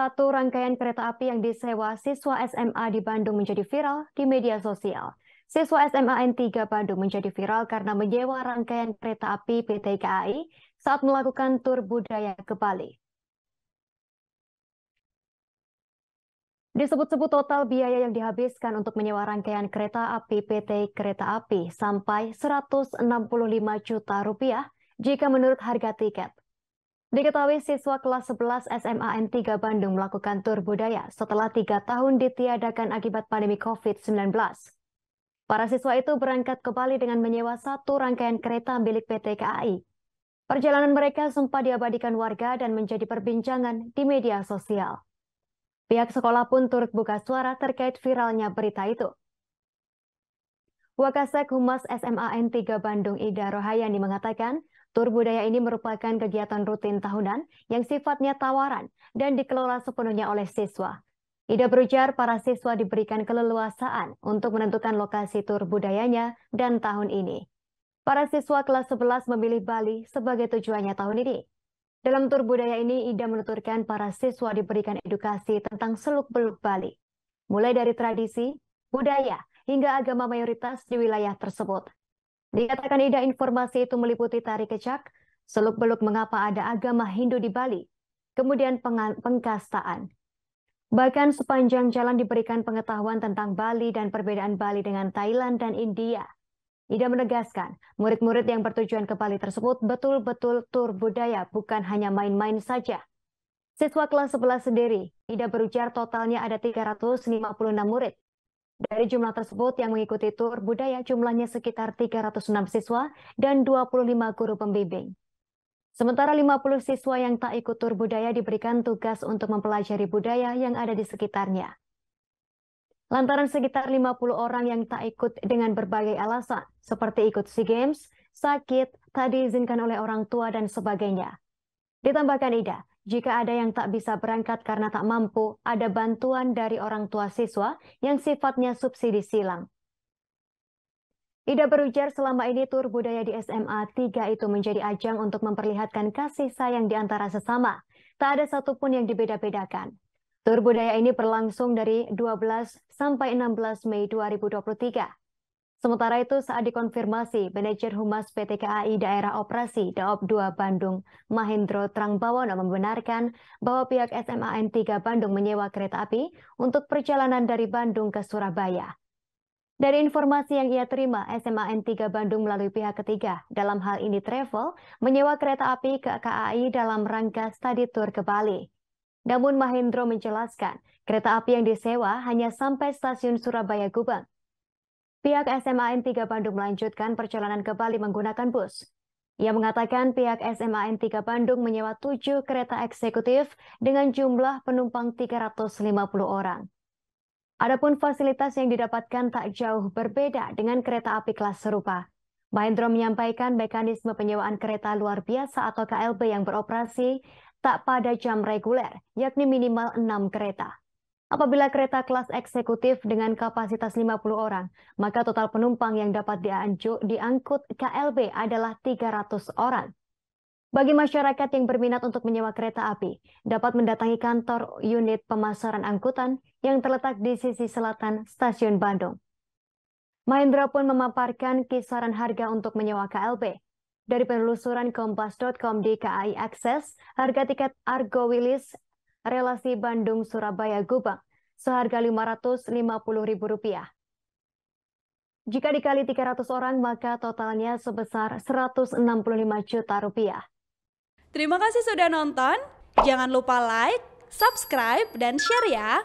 Satu rangkaian kereta api yang disewa siswa SMA di Bandung menjadi viral di media sosial. Siswa SMA N3 Bandung menjadi viral karena menyewa rangkaian kereta api PT KAI saat melakukan tur budaya ke Bali. Disebut-sebut total biaya yang dihabiskan untuk menyewa rangkaian kereta api PT Kereta Api sampai 165 juta rupiah jika menurut harga tiket. Diketahui siswa kelas 11 n 3 Bandung melakukan tur budaya setelah tiga tahun ditiadakan akibat pandemi COVID-19. Para siswa itu berangkat ke Bali dengan menyewa satu rangkaian kereta milik PT KAI. Perjalanan mereka sempat diabadikan warga dan menjadi perbincangan di media sosial. Pihak sekolah pun turut buka suara terkait viralnya berita itu. Wakasek Humas SMAN 3 Bandung Ida Rohayani mengatakan, tur budaya ini merupakan kegiatan rutin tahunan yang sifatnya tawaran dan dikelola sepenuhnya oleh siswa. Ida berujar para siswa diberikan keleluasaan untuk menentukan lokasi tur budayanya dan tahun ini. Para siswa kelas 11 memilih Bali sebagai tujuannya tahun ini. Dalam tur budaya ini, Ida menuturkan para siswa diberikan edukasi tentang seluk-beluk Bali. Mulai dari tradisi, budaya, hingga agama mayoritas di wilayah tersebut. Dikatakan ida informasi itu meliputi tari kecak, seluk-beluk mengapa ada agama Hindu di Bali, kemudian pengkastaan. Bahkan sepanjang jalan diberikan pengetahuan tentang Bali dan perbedaan Bali dengan Thailand dan India. Ida menegaskan, murid-murid yang bertujuan ke Bali tersebut betul-betul tur budaya, bukan hanya main-main saja. Siswa kelas 11 sendiri, Ida berujar totalnya ada 356 murid, dari jumlah tersebut yang mengikuti tur budaya jumlahnya sekitar 306 siswa dan 25 guru pembimbing. Sementara 50 siswa yang tak ikut tur budaya diberikan tugas untuk mempelajari budaya yang ada di sekitarnya. Lantaran sekitar 50 orang yang tak ikut dengan berbagai alasan, seperti ikut SEA Games, sakit, tak diizinkan oleh orang tua, dan sebagainya. Ditambahkan Ida, jika ada yang tak bisa berangkat karena tak mampu, ada bantuan dari orang tua siswa yang sifatnya subsidi silang. Ida berujar selama ini tur budaya di SMA 3 itu menjadi ajang untuk memperlihatkan kasih sayang di antara sesama. Tak ada satupun yang dibeda-bedakan. Tur budaya ini berlangsung dari 12 sampai 16 Mei 2023. Sementara itu, saat dikonfirmasi, manajer Humas PT KAI Daerah Operasi Daop 2 Bandung, Mahendro Trangbawono membenarkan bahwa pihak SMAN 3 Bandung menyewa kereta api untuk perjalanan dari Bandung ke Surabaya. Dari informasi yang ia terima, SMAN 3 Bandung melalui pihak ketiga, dalam hal ini Travel, menyewa kereta api ke KAI dalam rangka study tour ke Bali. Namun Mahendro menjelaskan, kereta api yang disewa hanya sampai stasiun Surabaya Gubeng, Pihak SMAN 3 Bandung melanjutkan perjalanan ke Bali menggunakan bus. Ia mengatakan pihak SMAN 3 Bandung menyewa 7 kereta eksekutif dengan jumlah penumpang 350 orang. Adapun fasilitas yang didapatkan tak jauh berbeda dengan kereta api kelas serupa. Mahendro menyampaikan mekanisme penyewaan kereta luar biasa atau KLB yang beroperasi tak pada jam reguler, yakni minimal 6 kereta. Apabila kereta kelas eksekutif dengan kapasitas 50 orang, maka total penumpang yang dapat diangkut KLB adalah 300 orang. Bagi masyarakat yang berminat untuk menyewa kereta api, dapat mendatangi kantor unit pemasaran angkutan yang terletak di sisi selatan Stasiun Bandung. Mahendra pun memaparkan kisaran harga untuk menyewa KLB. Dari penelusuran kompas.com di KAI Akses, harga tiket Argo Wilis relasi Bandung Surabaya Gubeng seharga Rp550.000. Jika dikali 300 orang maka totalnya sebesar 165 juta rupiah. Terima kasih sudah nonton. Jangan lupa like, subscribe dan share ya.